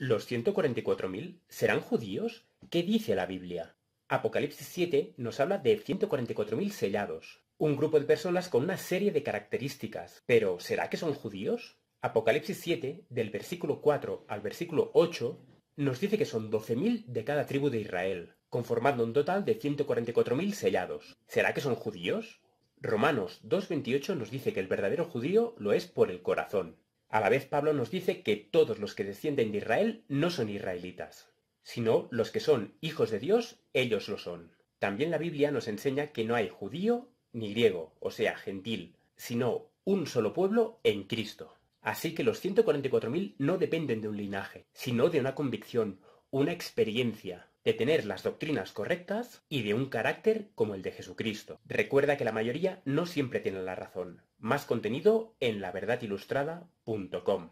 ¿Los 144.000 serán judíos? ¿Qué dice la Biblia? Apocalipsis 7 nos habla de 144.000 sellados, un grupo de personas con una serie de características. Pero ¿será que son judíos? Apocalipsis 7, del versículo 4 al versículo 8, nos dice que son 12.000 de cada tribu de Israel, conformando un total de 144.000 sellados. ¿Será que son judíos? Romanos 2.28 nos dice que el verdadero judío lo es por el corazón. A la vez Pablo nos dice que todos los que descienden de Israel no son israelitas, sino los que son hijos de Dios, ellos lo son. También la Biblia nos enseña que no hay judío ni griego, o sea, gentil, sino un solo pueblo en Cristo. Así que los 144.000 no dependen de un linaje, sino de una convicción, una experiencia, de tener las doctrinas correctas y de un carácter como el de Jesucristo. Recuerda que la mayoría no siempre tiene la razón. Más contenido en laverdadilustrada.com.